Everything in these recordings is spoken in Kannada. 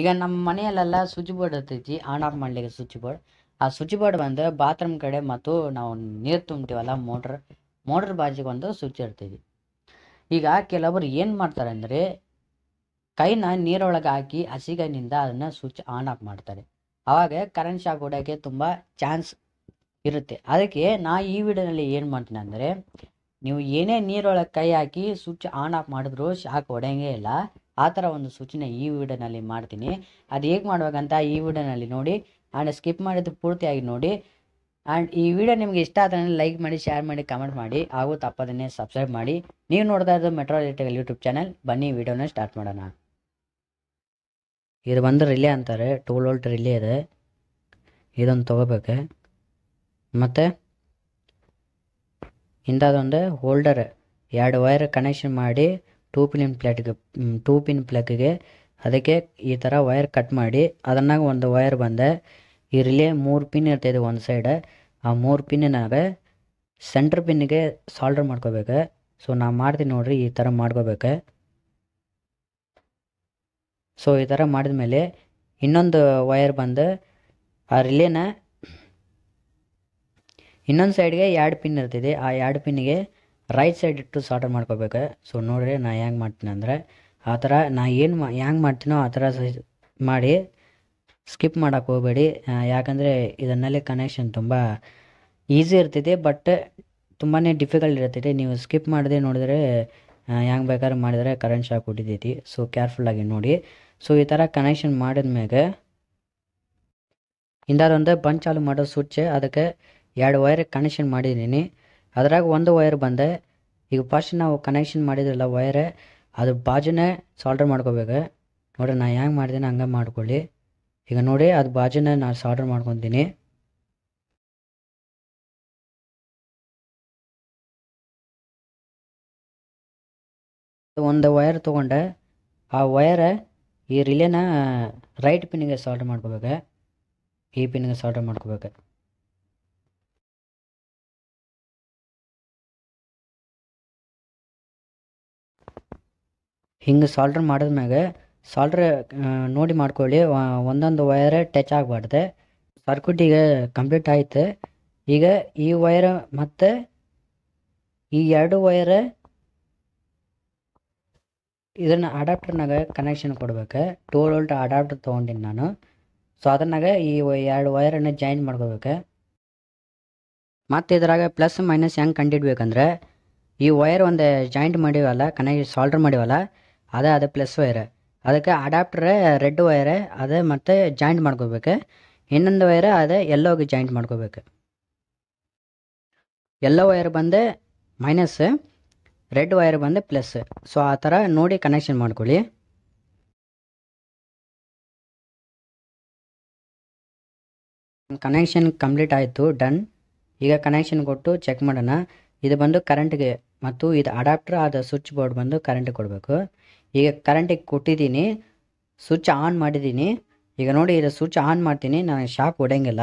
ಈಗ ನಮ್ಮ ಮನೆಯಲ್ಲೆಲ್ಲ ಸ್ವಿಚ್ ಬೋರ್ಡ್ ಇರ್ತೈತಿ ಆನ್ ಆಫ್ ಮಾಡ್ಲಿಕ್ಕೆ ಸ್ವಿಚ್ ಬೋರ್ಡ್ ಆ ಸ್ವಿಚ್ ಬೋರ್ಡ್ ಬಂದು ಬಾತ್ರೂಮ್ ಕಡೆ ಮತ್ತು ನಾವು ನೀರು ತುಂಬ್ತೀವಲ್ಲ ಮೋಟ್ರ್ ಮೋಟ್ರ್ ಬಾಜಿಗೆ ಒಂದು ಸ್ವಿಚ್ ಇರ್ತೈತಿ ಈಗ ಕೆಲವರು ಏನು ಮಾಡ್ತಾರೆ ಅಂದರೆ ಕೈನ ನೀರೊಳಗೆ ಹಾಕಿ ಹಸಿಗೈನಿಂದ ಅದನ್ನು ಸ್ವಿಚ್ ಆನ್ ಆಫ್ ಮಾಡ್ತಾರೆ ಆವಾಗ ಕರೆಂಟ್ ಶಾಕ್ ಹೊಡೋಕ್ಕೆ ತುಂಬ ಚಾನ್ಸ್ ಇರುತ್ತೆ ಅದಕ್ಕೆ ನಾ ಈ ವಿಡಿಯೋನಲ್ಲಿ ಏನು ಮಾಡ್ತೀನಿ ಅಂದರೆ ನೀವು ಏನೇ ನೀರೊಳಗೆ ಕೈ ಹಾಕಿ ಸ್ವಿಚ್ ಆನ್ ಆಫ್ ಮಾಡಿದ್ರು ಶಾಕ್ ಹೊಡೆಯಂಗೇ ಇಲ್ಲ ಆ ಥರ ಒಂದು ಸೂಚನೆ ಈ ವಿಡಿಯೋನಲ್ಲಿ ಮಾಡ್ತೀನಿ ಅದು ಹೇಗೆ ಮಾಡಬೇಕಂತ ಈ ವಿಡಿಯೋನಲ್ಲಿ ನೋಡಿ ಆ್ಯಂಡ್ ಸ್ಕಿಪ್ ಮಾಡಿದ್ದು ಪೂರ್ತಿಯಾಗಿ ನೋಡಿ ಆ್ಯಂಡ್ ಈ ವಿಡಿಯೋ ನಿಮಗೆ ಇಷ್ಟ ಆದರೆ ಲೈಕ್ ಮಾಡಿ ಶೇರ್ ಮಾಡಿ ಕಮೆಂಟ್ ಮಾಡಿ ಹಾಗೂ ತಪ್ಪದನ್ನೇ ಸಬ್ಸ್ಕ್ರೈಬ್ ಮಾಡಿ ನೀವು ನೋಡ್ತಾ ಇರೋದು ಮೆಟ್ರೋ ಎಲೆಕ್ಟ್ರಿಕಲ್ ಯೂಟ್ಯೂಬ್ ಚಾನಲ್ ಬನ್ನಿ ವಿಡಿಯೋನ ಸ್ಟಾರ್ಟ್ ಮಾಡೋಣ ಇದು ಬಂದು ರಿಲೇ ಅಂತಾರೆ ಟೂಲ್ ವೋಲ್ಟ್ ರಿಲೇ ಇದೆ ಇದೊಂದು ತೊಗೋಬೇಕು ಮತ್ತು ಇಂಥದ್ದೊಂದು ಹೋಲ್ಡರ್ ಎರಡು ವೈರ್ ಕನೆಕ್ಷನ್ ಮಾಡಿ ಟೂ ಪಿನ್ ಪ್ಲೇಟ್ಗೆ ಟೂ ಪಿನ್ ಪ್ಲಗ್ಗೆ ಅದಕ್ಕೆ ಈ ಥರ ವೈರ್ ಕಟ್ ಮಾಡಿ ಅದನ್ನಾಗ ಒಂದು ವೈರ್ ಬಂದೆ ಈ ರಿಲೇ ಮೂರು ಪಿನ್ ಇರ್ತೈತೆ ಒಂದು ಸೈಡ್ ಆ ಮೂರು ಪಿನ್ನಿನಾಗ ಸೆಂಟ್ರ್ ಪಿನ್ನಿಗೆ ಸಾಲ್ಡ್ರ್ ಮಾಡ್ಕೋಬೇಕು ಸೊ ನಾನು ಮಾಡ್ತೀನಿ ನೋಡ್ರಿ ಈ ಥರ ಮಾಡ್ಕೋಬೇಕು ಸೊ ಈ ಥರ ಮಾಡಿದ ಮೇಲೆ ಇನ್ನೊಂದು ವೈರ್ ಬಂದು ಆ ರಿಲೇನ ಇನ್ನೊಂದು ಸೈಡ್ಗೆ ಎರಡು ಪಿನ್ ಇರ್ತಿದೆ ಆ ಎರಡು ಪಿನ್ಗೆ ರೈಟ್ ಸೈಡ್ ಇಟ್ಟು ಸಾರ್ಟರ್ ಮಾಡ್ಕೋಬೇಕು ಸೊ ನೋಡಿರಿ ನಾನು ಹೆಂಗೆ ಮಾಡ್ತೀನಿ ಅಂದರೆ ಆ ಥರ ನಾ ಏನು ಮಾ ಹೆಂಗೆ ಮಾಡ್ತೀನೋ ಆ ಥರ ಮಾಡಿ ಸ್ಕಿಪ್ ಮಾಡೋಕ್ಕೆ ಹೋಗಬೇಡಿ ಯಾಕಂದರೆ ಇದನ್ನಲ್ಲಿ ಕನೆಕ್ಷನ್ ತುಂಬ ಈಸಿ ಇರ್ತೈತೆ ಬಟ್ ತುಂಬಾ ಡಿಫಿಕಲ್ಟ್ ಇರ್ತೈತಿ ನೀವು ಸ್ಕಿಪ್ ಮಾಡಿದೆ ನೋಡಿದರೆ ಹೆಂಗೆ ಬೇಕಾದ್ರೆ ಮಾಡಿದರೆ ಕರೆಂಟ್ ಶಾಕ್ ಹೊಡಿತೈತಿ ಸೊ ಕೇರ್ಫುಲ್ಲಾಗಿ ನೋಡಿ ಸೊ ಈ ಥರ ಕನೆಕ್ಷನ್ ಮಾಡಿದ ಇಂದಾದೊಂದು ಬಂದ್ ಚಾಲು ಮಾಡೋ ಸ್ವಿಚ್ ಅದಕ್ಕೆ ಎರಡು ವೈರ್ ಕನೆಕ್ಷನ್ ಮಾಡಿದ್ದೀನಿ ಅದ್ರಾಗ ಒಂದು ವೈರ್ ಬಂದೆ ಈಗ ಫಸ್ಟ್ ನಾವು ಕನೆಕ್ಷನ್ ಮಾಡಿದ್ರಲ್ಲ ವೈರೆ ಅದು ಬಾಜುನೇ ಸಾಲ್ಡ್ರ್ ಮಾಡ್ಕೋಬೇಕು ನೋಡಿರಿ ನಾನು ಹ್ಯಾಂಗೆ ಮಾಡಿದ್ದೀನಿ ಹಂಗೆ ಮಾಡ್ಕೊಳ್ಳಿ ಈಗ ನೋಡಿ ಅದು ಬಾಜುನೇ ನಾನು ಸಾಲ್ಡ್ರ್ ಮಾಡ್ಕೊತೀನಿ ಒಂದು ವೈರ್ ತೊಗೊಂಡೆ ಆ ವೈರೆ ಈ ರಿಲೇನ ರೈಟ್ ಪಿನ್ನಿಗೆ ಸಾಲ್ಡ್ರ್ ಮಾಡ್ಕೋಬೇಕು ಈ ಪಿನ್ನಿಗೆ ಸಾಲ್ಡ್ರ್ ಮಾಡ್ಕೋಬೇಕು ಹಿಂಗೆ ಸಾಲ್ಡ್ರ್ ಮಾಡಿದ ಮ್ಯಾಗ ಸಾಲ್ಡ್ರ್ ನೋಡಿ ಮಾಡ್ಕೊಳ್ಳಿ ಒಂದೊಂದು ವಯರ್ ಟಚ್ ಆಗಬಾರ್ದೆ ಸರ್ಕ್ಯೂಟ್ ಈಗ ಕಂಪ್ಲೀಟ್ ಆಯಿತು ಈಗ ಈ ವೈರ್ ಮತ್ತು ಈ ಎರಡು ವೈರ್ ಇದನ್ನು ಅಡಾಪ್ಟರ್ನಾಗ ಕನೆಕ್ಷನ್ ಕೊಡಬೇಕು ಟೂ ವೋಲ್ಟ್ ಅಡಾಪ್ಟರ್ ತೊಗೊಂಡಿನಿ ನಾನು ಸೊ ಅದನ್ನಾಗ ಈ ಎರಡು ವೈರನ್ನು ಜಾಯಿಂಟ್ ಮಾಡ್ಕೋಬೇಕು ಮತ್ತು ಇದ್ರಾಗ ಪ್ಲಸ್ ಮೈನಸ್ ಹೆಂಗೆ ಕಂಡಿಡ್ಬೇಕಂದ್ರೆ ಈ ವೈರ್ ಒಂದು ಜಾಯಿಂಟ್ ಮಾಡಿವಲ್ಲ ಕನೆಕ್ಟ್ ಸಾಲ್ಡ್ರ್ ಮಾಡಿವಲ್ಲ ಅದೇ ಅದೇ ಪ್ಲಸ್ ವೈರ್ ಅದಕ್ಕೆ ಅಡಾಪ್ಟ್ರೇ ರೆಡ್ ವೈರ್ ಅದೇ ಮತ್ತು ಜಾಯಿಂಟ್ ಮಾಡ್ಕೊಬೇಕು ಇನ್ನೊಂದು ವೈರ್ ಅದೇ ಎಲ್ಲೋಗೆ ಜಾಯಿಂಟ್ ಮಾಡ್ಕೋಬೇಕು ಎಲ್ಲೋ ವೈರ್ ಬಂದೆ ಮೈನಸ್ ರೆಡ್ ವೈರ್ ಬಂದೆ ಪ್ಲಸ್ ಸೊ ಆ ಥರ ನೋಡಿ ಕನೆಕ್ಷನ್ ಮಾಡ್ಕೊಳ್ಳಿ ಕನೆಕ್ಷನ್ ಕಂಪ್ಲೀಟ್ ಆಯಿತು ಡನ್ ಈಗ ಕನೆಕ್ಷನ್ ಕೊಟ್ಟು ಚೆಕ್ ಮಾಡೋಣ ಇದು ಬಂದು ಕರೆಂಟ್ಗೆ ಮತ್ತು ಇದು ಅಡಾಪ್ಟರ್ ಆದ ಸ್ವಿಚ್ ಬೋರ್ಡ್ ಬಂದು ಕರೆಂಟ್ ಕೊಡಬೇಕು ಈಗ ಕರೆಂಟಿಗೆ ಕೊಟ್ಟಿದ್ದೀನಿ ಸ್ವಿಚ್ ಆನ್ ಮಾಡಿದ್ದೀನಿ ಈಗ ನೋಡಿ ಇದು ಸ್ವಿಚ್ ಆನ್ ಮಾಡ್ತೀನಿ ನಾನು ಶಾಕ್ ಹೊಡೆಯಂಗಿಲ್ಲ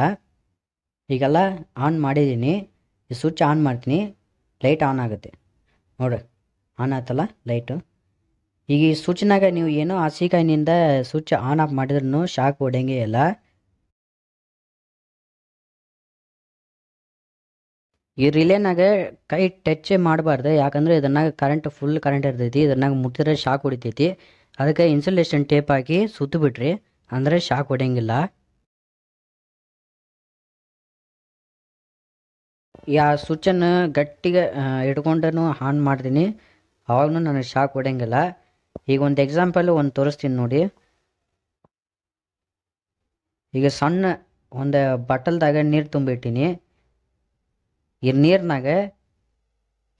ಈಗೆಲ್ಲ ಆನ್ ಮಾಡಿದ್ದೀನಿ ಈ ಸ್ವಿಚ್ ಆನ್ ಮಾಡ್ತೀನಿ ಲೈಟ್ ಆನ್ ಆಗುತ್ತೆ ನೋಡಿ ಆನ್ ಆಯ್ತಲ್ಲ ಲೈಟು ಈಗ ಈ ಸ್ವಿಚ್ನಾಗ ನೀವು ಏನೋ ಹಸಿಕಾಯಿನಿಂದ ಸ್ವಿಚ್ ಆನ್ ಆಫ್ ಮಾಡಿದ್ರೂ ಶಾಕ್ ಹೊಡೆಯಂಗೇ ಇಲ್ಲ ಈ ರಿಲೇನಾಗ ಕೈ ಟಚ್ ಮಾಡಬಾರ್ದು ಯಾಕಂದರೆ ಇದನ್ನಾಗ ಕರೆಂಟ್ ಫುಲ್ ಕರೆಂಟ್ ಇರ್ತೈತಿ ಇದನ್ನಾಗ ಮುಟ್ಟಿದ್ರೆ ಶಾಕ್ ಹೊಡಿತೈತಿ ಅದಕ್ಕೆ ಇನ್ಸುಲೇಷನ್ ಟೇಪ್ ಹಾಕಿ ಸುತ್ತು ಬಿಡ್ರಿ ಅಂದರೆ ಶಾಕ್ ಹೊಡೆಯಂಗಿಲ್ಲ ಯಾ ಸ್ವಿಚ್ಚನ್ನು ಗಟ್ಟಿಗೆ ಇಟ್ಕೊಂಡನು ಆನ್ ಮಾಡ್ತೀನಿ ಅವಾಗೂ ನನಗೆ ಶಾಕ್ ಹೊಡೆಯಂಗಿಲ್ಲ ಈಗ ಒಂದು ಎಕ್ಸಾಂಪಲ್ ಒಂದು ತೋರಿಸ್ತೀನಿ ನೋಡಿ ಈಗ ಸಣ್ಣ ಒಂದು ಬಟಲ್ದಾಗ ನೀರು ತುಂಬಿಟ್ಟೀನಿ ಈ ನೀರಿನಾಗ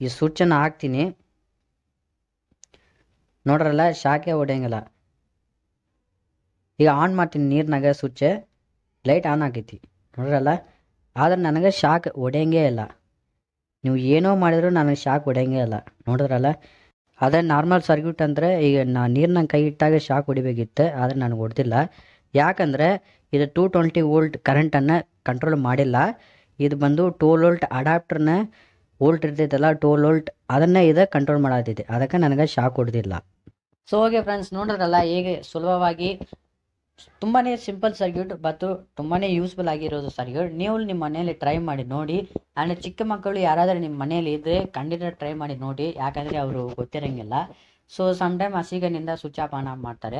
ಈ ಸುಚ್ಚನ್ನು ಹಾಕ್ತೀನಿ ನೋಡ್ರಲ್ಲ ಶಾಖೆ ಹೊಡೆಯಂಗಿಲ್ಲ ಈಗ ಆನ್ ಮಾಡ್ತೀನಿ ನೀರಿನಾಗ ಸ್ವಿಚ್ ಲೈಟ್ ಆನ್ ಆಗೈತಿ ನೋಡ್ರಲ್ಲ ಆದ್ರೆ ನನಗೆ ಶಾಕ್ ಹೊಡೆಯಂಗೇ ಇಲ್ಲ ನೀವು ಏನೋ ಮಾಡಿದ್ರು ನನಗೆ ಶಾಕ್ ಹೊಡೆಯಂಗೇ ಇಲ್ಲ ನೋಡಿದ್ರಲ್ಲ ಅದೇ ನಾರ್ಮಲ್ ಸರ್ಕ್ಯೂಟ್ ಅಂದರೆ ಈಗ ನಾ ನೀರನ್ನ ಕೈ ಇಟ್ಟಾಗ ಶಾಕ್ ಹೊಡಿಬೇಕಿತ್ತು ಆದರೆ ನನಗೆ ಹೊಡೆದಿಲ್ಲ ಯಾಕಂದರೆ ಇದು ಟೂ ಟ್ವೆಂಟಿ ವೋಲ್ಟ್ ಕರೆಂಟನ್ನು ಕಂಟ್ರೋಲ್ ಮಾಡಿಲ್ಲ ಇದು ಬಂದು ಟೋಲ್ ವೋಲ್ಟ್ ಅಡಾಪ್ಟರ್ನ ವೋಲ್ಟ್ ಇರ್ತೈತಲ್ಲ ಟೋಲ್ ವೋಲ್ಟ್ ಅದನ್ನ ಇದು ಕಂಟ್ರೋಲ್ ಮಾಡತ್ತೈತಿ ಅದಕ್ಕೆ ನನಗೆ ಶಾಕ್ ಹೊಡೆದಿಲ್ಲ ಸೊ ಹೋಗಿ ಫ್ರೆಂಡ್ಸ್ ನೋಡಿದ್ರಲ್ಲ ಹೇಗೆ ಸುಲಭವಾಗಿ ತುಂಬಾ ಸಿಂಪಲ್ ಸರ್ಕ್ಯೂಟ್ ಮತ್ತು ತುಂಬಾ ಯೂಸ್ಫುಲ್ ಆಗಿರೋದು ಸರ್ಕ್ಯೂಟ್ ನೀವು ನಿಮ್ಮ ಮನೆಯಲ್ಲಿ ಟ್ರೈ ಮಾಡಿ ನೋಡಿ ಆ್ಯಂಡ್ ಚಿಕ್ಕ ಮಕ್ಕಳು ಯಾರಾದರೂ ನಿಮ್ಮ ಮನೆಯಲ್ಲಿ ಇದ್ದರೆ ಖಂಡಿತ ಟ್ರೈ ಮಾಡಿ ನೋಡಿ ಯಾಕಂದರೆ ಅವರು ಗೊತ್ತಿರೋಂಗಿಲ್ಲ ಸೊ ಸಮ್ಟೈಮ್ ಹಸಿಗನಿಂದ ಸ್ವಿಚ್ ಆಫ್ ಆನ್ ಆಫ್ ಮಾಡ್ತಾರೆ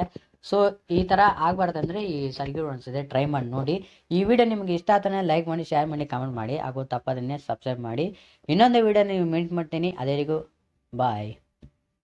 ಸೊ ಈ ಥರ ಆಗಬಾರ್ದಂದ್ರೆ ಈ ಸರ್ಕ್ಯೂಟ್ ಅನಿಸಿದೆ ಟ್ರೈ ಮಾಡಿ ನೋಡಿ ಈ ವಿಡಿಯೋ ನಿಮಗೆ ಇಷ್ಟ ಆತನೇ ಲೈಕ್ ಮಾಡಿ ಶೇರ್ ಮಾಡಿ ಕಮೆಂಟ್ ಮಾಡಿ ಹಾಗೂ ತಪ್ಪದನ್ನೇ ಸಬ್ಸ್ಕ್ರೈಬ್ ಮಾಡಿ ಇನ್ನೊಂದು ವಿಡಿಯೋ ನೀವು ಮೀಟ್ ಮಾಡ್ತೀನಿ ಅದೇರಿಗೂ ಬಾಯ್